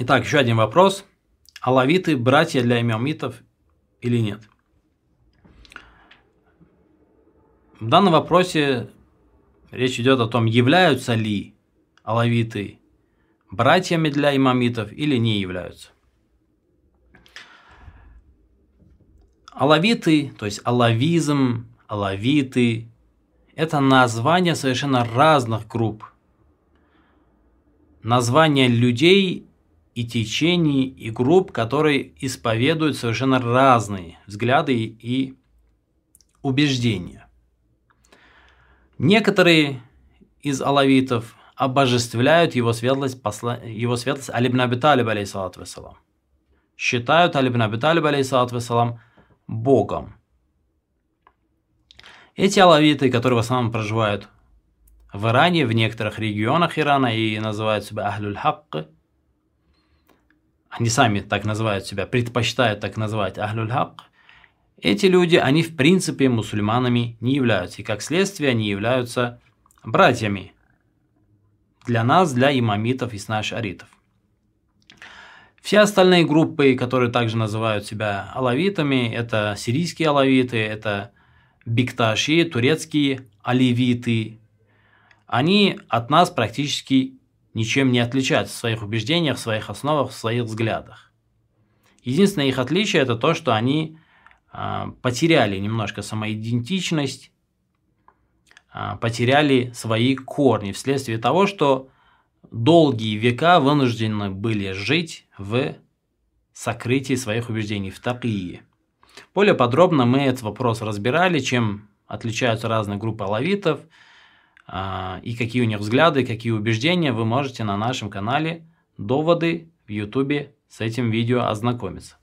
Итак, еще один вопрос. Алавиты – братья для имамитов или нет? В данном вопросе речь идет о том, являются ли алавиты братьями для имамитов или не являются. Алавиты, то есть алавизм, алавиты – это название совершенно разных групп. Название людей и течений, и групп, которые исповедуют совершенно разные взгляды и убеждения. Некоторые из алавитов обожествляют его светлость, посла... его светлость Алибн Абиталиб, алейсалату вассалам. Считают Алибн Абиталиб, алейсалату вассалам, богом. Эти алавиты, которые в основном проживают в Иране, в некоторых регионах Ирана и называют себя Ахлюль Хакк, они сами так называют себя, предпочитают так называть Ахлюль Хак, эти люди, они в принципе мусульманами не являются, и как следствие они являются братьями для нас, для имамитов и аритов. Все остальные группы, которые также называют себя алавитами, это сирийские алавиты, это бикташи, турецкие оливиты, они от нас практически ничем не отличаются в своих убеждениях, в своих основах, в своих взглядах. Единственное их отличие – это то, что они а, потеряли немножко самоидентичность, а, потеряли свои корни вследствие того, что долгие века вынуждены были жить в сокрытии своих убеждений, в такие. Более подробно мы этот вопрос разбирали, чем отличаются разные группы алавитов – а, и какие у них взгляды, какие убеждения, вы можете на нашем канале «Доводы» в YouTube с этим видео ознакомиться.